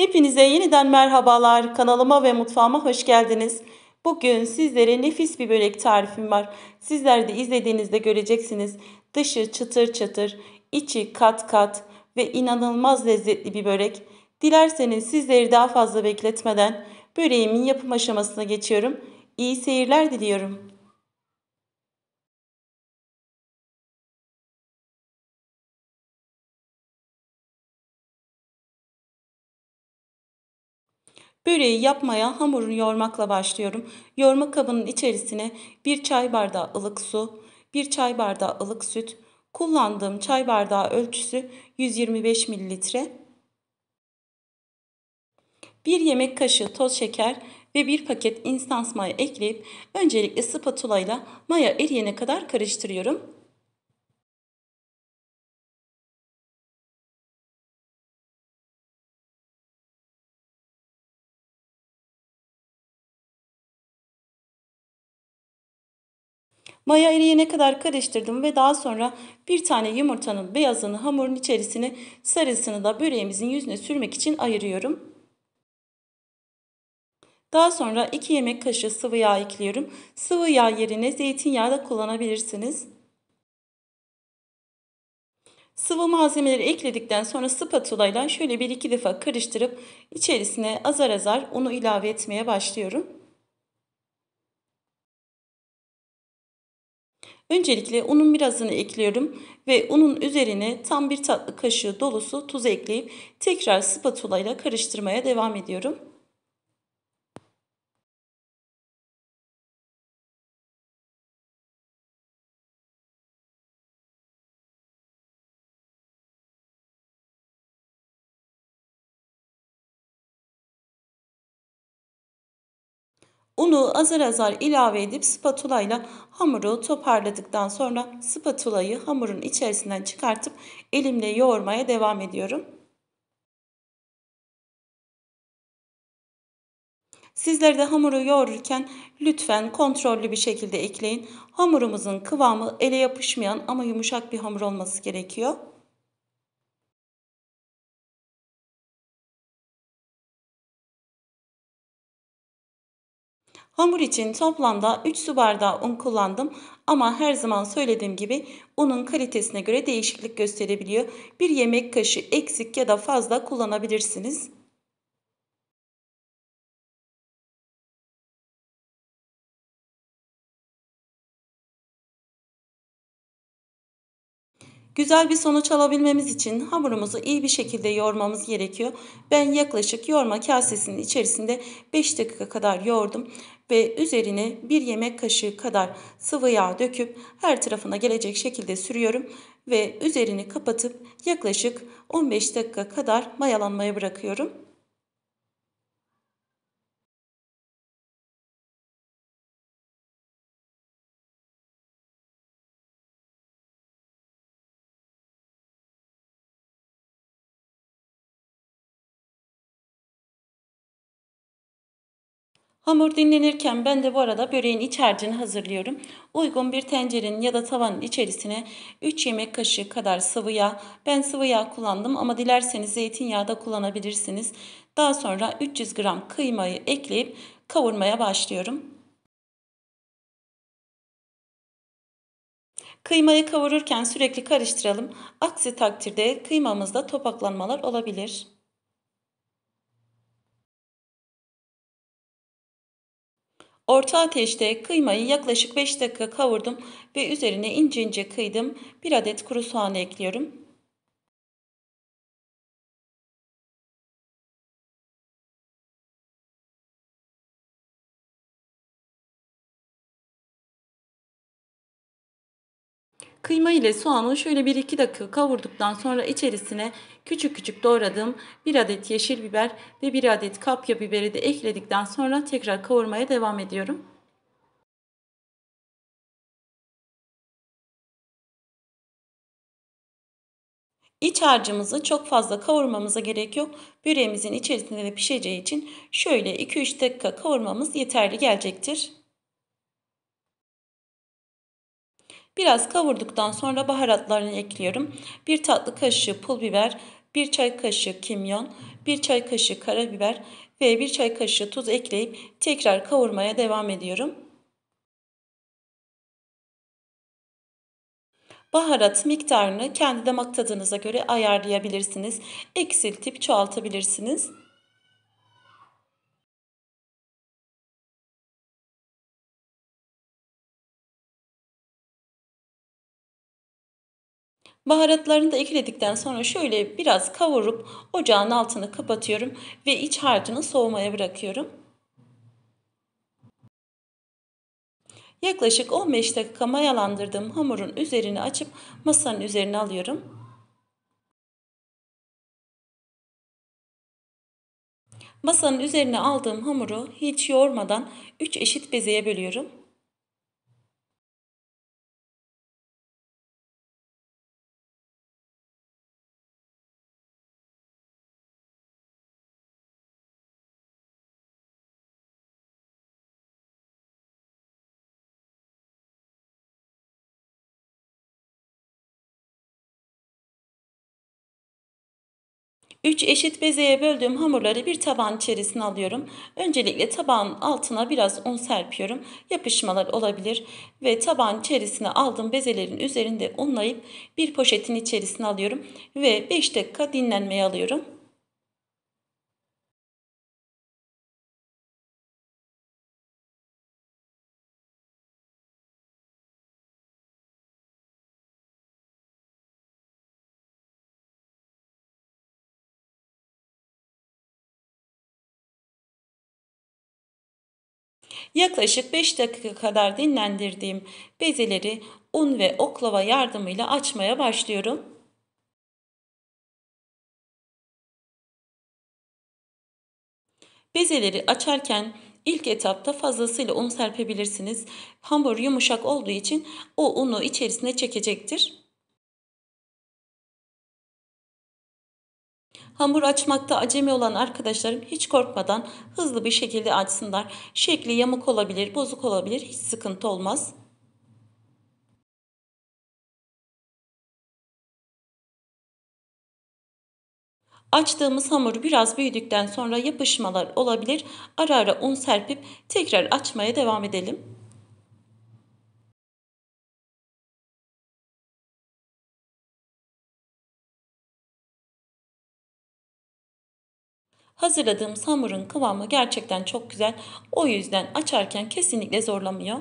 Hepinize yeniden merhabalar. Kanalıma ve mutfağıma hoş geldiniz. Bugün sizlere nefis bir börek tarifim var. Sizler de izlediğinizde göreceksiniz. Dışı çıtır çıtır, içi kat kat ve inanılmaz lezzetli bir börek. Dilerseniz sizleri daha fazla bekletmeden böreğimin yapım aşamasına geçiyorum. İyi seyirler diliyorum. Böreği yapmaya hamurun yoğurmakla başlıyorum. Yoğurma kabının içerisine bir çay bardağı ılık su, bir çay bardağı ılık süt, kullandığım çay bardağı ölçüsü 125 mililitre, bir yemek kaşığı toz şeker ve bir paket instant maya ekleyip öncelikle spatula ile maya eriyene kadar karıştırıyorum. Maya eriyene kadar karıştırdım ve daha sonra bir tane yumurtanın beyazını hamurun içerisine sarısını da böreğimizin yüzüne sürmek için ayırıyorum. Daha sonra 2 yemek kaşığı sıvı yağ ekliyorum. Sıvı yağ yerine zeytinyağı da kullanabilirsiniz. Sıvı malzemeleri ekledikten sonra spatula ile şöyle bir iki defa karıştırıp içerisine azar azar unu ilave etmeye başlıyorum. Öncelikle unun birazını ekliyorum ve unun üzerine tam bir tatlı kaşığı dolusu tuz ekleyip tekrar spatula ile karıştırmaya devam ediyorum. Unu azar azar ilave edip spatula ile hamuru toparladıktan sonra spatulayı hamurun içerisinden çıkartıp elimle yoğurmaya devam ediyorum. Sizler de hamuru yoğururken lütfen kontrollü bir şekilde ekleyin. Hamurumuzun kıvamı ele yapışmayan ama yumuşak bir hamur olması gerekiyor. Hamur için toplamda 3 su bardağı un kullandım ama her zaman söylediğim gibi unun kalitesine göre değişiklik gösterebiliyor. Bir yemek kaşığı eksik ya da fazla kullanabilirsiniz. Güzel bir sonuç alabilmemiz için hamurumuzu iyi bir şekilde yoğurmamız gerekiyor. Ben yaklaşık yoğurma kasesinin içerisinde 5 dakika kadar yoğurdum ve üzerine bir yemek kaşığı kadar sıvı yağ döküp her tarafına gelecek şekilde sürüyorum ve üzerini kapatıp yaklaşık 15 dakika kadar mayalanmaya bırakıyorum. Hamur dinlenirken ben de bu arada böreğin iç harcını hazırlıyorum. Uygun bir tencerenin ya da tavanın içerisine 3 yemek kaşığı kadar sıvı yağ. Ben sıvı yağ kullandım ama dilerseniz zeytinyağı da kullanabilirsiniz. Daha sonra 300 gram kıymayı ekleyip kavurmaya başlıyorum. Kıymayı kavururken sürekli karıştıralım. Aksi takdirde kıymamızda topaklanmalar olabilir. Orta ateşte kıymayı yaklaşık 5 dakika kavurdum ve üzerine ince ince kıydım. Bir adet kuru soğan ekliyorum. Kıyma ile soğanı şöyle 1-2 dakika kavurduktan sonra içerisine küçük küçük doğradığım 1 adet yeşil biber ve 1 adet kapya biberi de ekledikten sonra tekrar kavurmaya devam ediyorum. İç harcımızı çok fazla kavurmamıza gerek yok. Büremizin içerisinde de pişeceği için şöyle 2-3 dakika kavurmamız yeterli gelecektir. Biraz kavurduktan sonra baharatlarını ekliyorum. Bir tatlı kaşığı pul biber, bir çay kaşığı kimyon, bir çay kaşığı karabiber ve bir çay kaşığı tuz ekleyip tekrar kavurmaya devam ediyorum. Baharat miktarını kendi damak tadınıza göre ayarlayabilirsiniz. Eksiltip çoğaltabilirsiniz. Baharatlarını da ekledikten sonra şöyle biraz kavurup ocağın altını kapatıyorum ve iç harcını soğumaya bırakıyorum. Yaklaşık 15 dakika mayalandırdığım hamurun üzerini açıp masanın üzerine alıyorum. Masanın üzerine aldığım hamuru hiç yoğurmadan 3 eşit bezeye bölüyorum. 3 eşit bezeye böldüğüm hamurları bir taban içerisine alıyorum. Öncelikle tabağın altına biraz un serpiyorum. Yapışmalar olabilir ve taban içerisine aldığım bezelerin üzerinde unlayıp bir poşetin içerisine alıyorum ve 5 dakika dinlenmeye alıyorum. Yaklaşık 5 dakika kadar dinlendirdiğim bezeleri un ve oklava yardımıyla açmaya başlıyorum. Bezeleri açarken ilk etapta fazlasıyla un serpebilirsiniz. Hamur yumuşak olduğu için o unu içerisine çekecektir. Hamur açmakta acemi olan arkadaşlarım hiç korkmadan hızlı bir şekilde açsınlar. Şekli yamuk olabilir, bozuk olabilir, hiç sıkıntı olmaz. Açtığımız hamur biraz büyüdükten sonra yapışmalar olabilir. Ara ara un serpip tekrar açmaya devam edelim. Hazırladığımız hamurun kıvamı gerçekten çok güzel. O yüzden açarken kesinlikle zorlamıyor.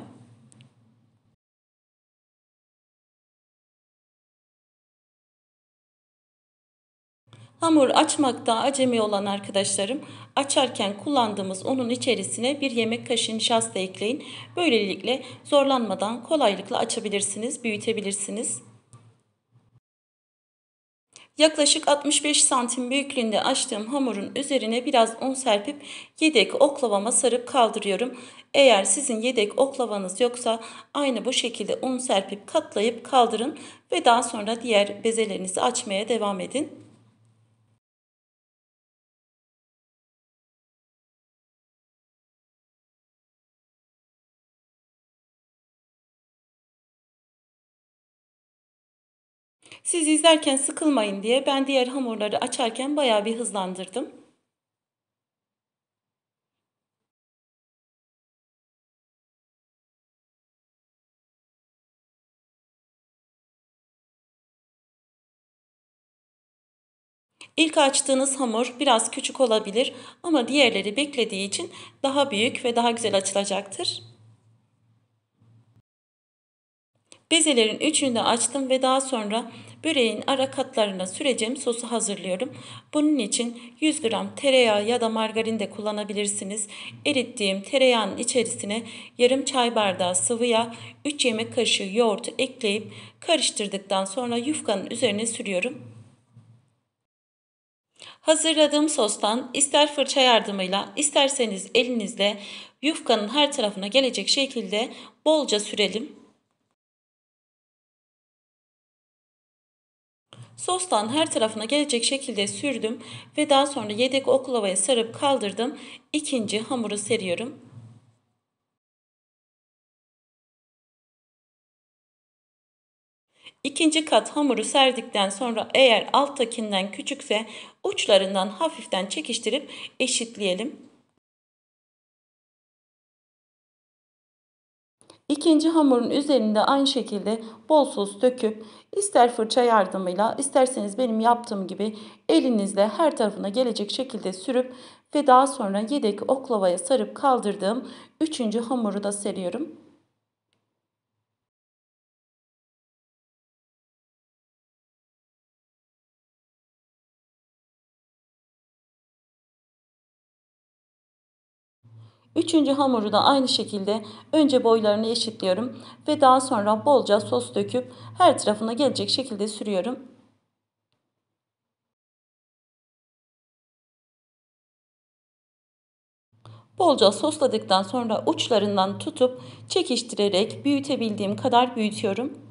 Hamur açmakta acemi olan arkadaşlarım açarken kullandığımız unun içerisine bir yemek kaşığı nişasta ekleyin. Böylelikle zorlanmadan kolaylıkla açabilirsiniz, büyütebilirsiniz. Yaklaşık 65 santim büyüklüğünde açtığım hamurun üzerine biraz un serpip yedek oklavama sarıp kaldırıyorum. Eğer sizin yedek oklavanız yoksa aynı bu şekilde un serpip katlayıp kaldırın ve daha sonra diğer bezelerinizi açmaya devam edin. Siz izlerken sıkılmayın diye ben diğer hamurları açarken bayağı bir hızlandırdım. İlk açtığınız hamur biraz küçük olabilir ama diğerleri beklediği için daha büyük ve daha güzel açılacaktır. Bezelerin üçünü de açtım ve daha sonra böreğin ara katlarına süreceğim sosu hazırlıyorum. Bunun için 100 gram tereyağı ya da margarin de kullanabilirsiniz. Erittiğim tereyağının içerisine yarım çay bardağı sıvı yağ, 3 yemek kaşığı yoğurt ekleyip karıştırdıktan sonra yufkanın üzerine sürüyorum. Hazırladığım sostan ister fırça yardımıyla isterseniz elinizle yufkanın her tarafına gelecek şekilde bolca sürelim. Sostan her tarafına gelecek şekilde sürdüm ve daha sonra yedek oklavaya sarıp kaldırdım. İkinci hamuru seriyorum. İkinci kat hamuru serdikten sonra eğer alttakinden küçükse uçlarından hafiften çekiştirip eşitleyelim. İkinci hamurun üzerinde aynı şekilde bol sos döküp ister fırça yardımıyla isterseniz benim yaptığım gibi elinizle her tarafına gelecek şekilde sürüp ve daha sonra yedek oklavaya sarıp kaldırdığım üçüncü hamuru da seriyorum. Üçüncü hamuru da aynı şekilde önce boylarını eşitliyorum ve daha sonra bolca sos döküp her tarafına gelecek şekilde sürüyorum. Bolca sosladıktan sonra uçlarından tutup çekiştirerek büyütebildiğim kadar büyütüyorum.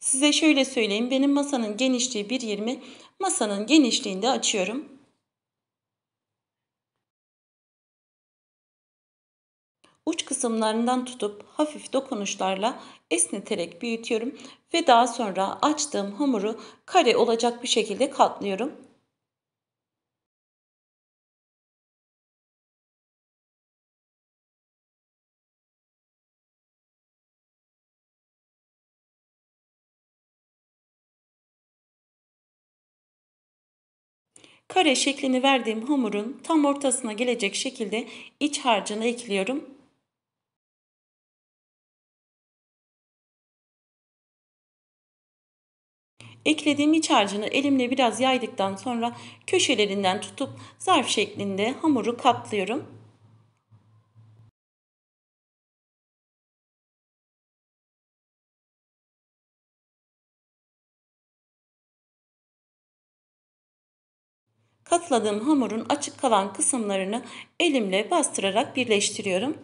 Size şöyle söyleyeyim. Benim masanın genişliği 1.20. Masanın genişliğini de açıyorum. uç kısımlarından tutup hafif dokunuşlarla esneterek büyütüyorum ve daha sonra açtığım hamuru kare olacak bir şekilde katlıyorum. kare şeklini verdiğim hamurun tam ortasına gelecek şekilde iç harcını ekliyorum. Eklediğim iç harcını elimle biraz yaydıktan sonra köşelerinden tutup zarf şeklinde hamuru katlıyorum. katladığım hamurun açık kalan kısımlarını elimle bastırarak birleştiriyorum.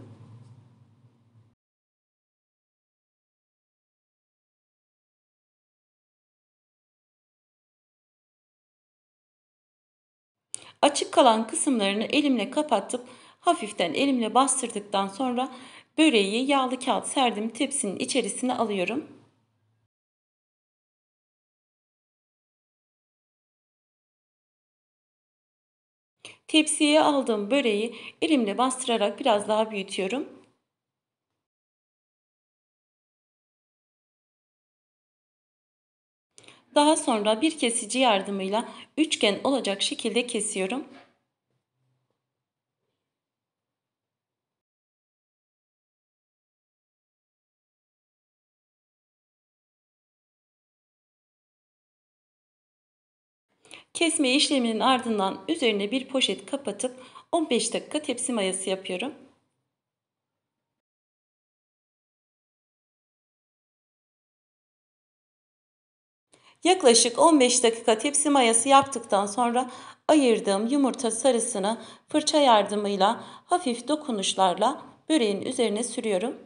Açık kalan kısımlarını elimle kapatıp hafiften elimle bastırdıktan sonra böreği yağlı kağıt serdiğim tepsinin içerisine alıyorum. Tepsiye aldığım böreği elimle bastırarak biraz daha büyütüyorum. Daha sonra bir kesici yardımıyla üçgen olacak şekilde kesiyorum. Kesme işleminin ardından üzerine bir poşet kapatıp 15 dakika tepsi mayası yapıyorum. Yaklaşık 15 dakika tepsi mayası yaptıktan sonra ayırdığım yumurta sarısını fırça yardımıyla hafif dokunuşlarla böreğin üzerine sürüyorum.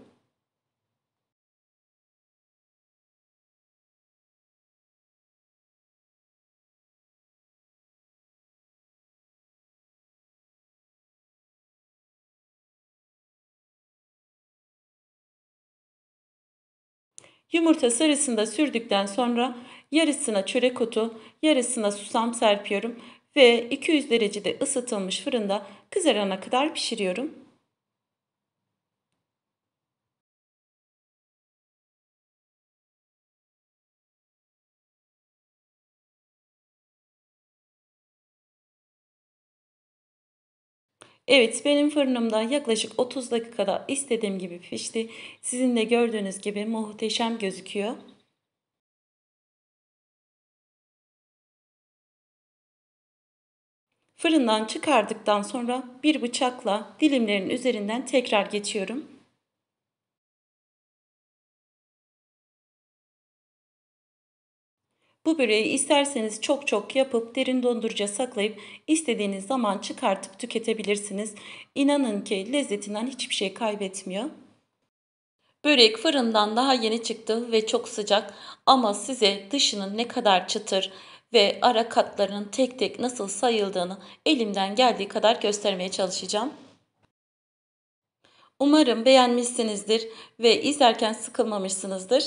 Yumurta sarısında sürdükten sonra yarısına çörek otu, yarısına susam serpiyorum ve 200 derecede ısıtılmış fırında kızarana kadar pişiriyorum. Evet benim fırınımda yaklaşık 30 dakikada istediğim gibi pişti. Sizin de gördüğünüz gibi muhteşem gözüküyor. Fırından çıkardıktan sonra bir bıçakla dilimlerin üzerinden tekrar geçiyorum. Bu böreği isterseniz çok çok yapıp derin dondurucuya saklayıp istediğiniz zaman çıkartıp tüketebilirsiniz. İnanın ki lezzetinden hiçbir şey kaybetmiyor. Börek fırından daha yeni çıktı ve çok sıcak ama size dışının ne kadar çıtır ve ara katlarının tek tek nasıl sayıldığını elimden geldiği kadar göstermeye çalışacağım. Umarım beğenmişsinizdir ve izlerken sıkılmamışsınızdır.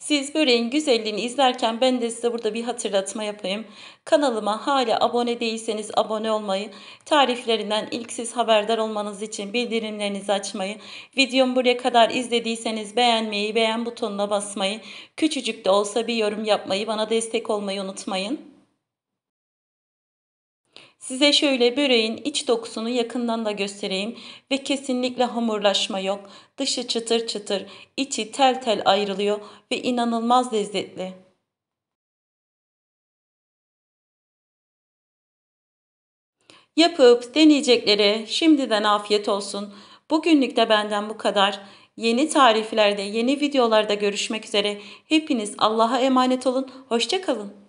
Siz böreğin güzelliğini izlerken ben de size burada bir hatırlatma yapayım. Kanalıma hala abone değilseniz abone olmayı, tariflerinden ilk siz haberdar olmanız için bildirimlerinizi açmayı, videomu buraya kadar izlediyseniz beğenmeyi, beğen butonuna basmayı, küçücük de olsa bir yorum yapmayı, bana destek olmayı unutmayın. Size şöyle böreğin iç dokusunu yakından da göstereyim ve kesinlikle hamurlaşma yok. Dışı çıtır çıtır, içi tel tel ayrılıyor ve inanılmaz lezzetli. Yapıp deneyeceklere şimdiden afiyet olsun. Bugünlük de benden bu kadar. Yeni tariflerde, yeni videolarda görüşmek üzere. Hepiniz Allah'a emanet olun. Hoşçakalın.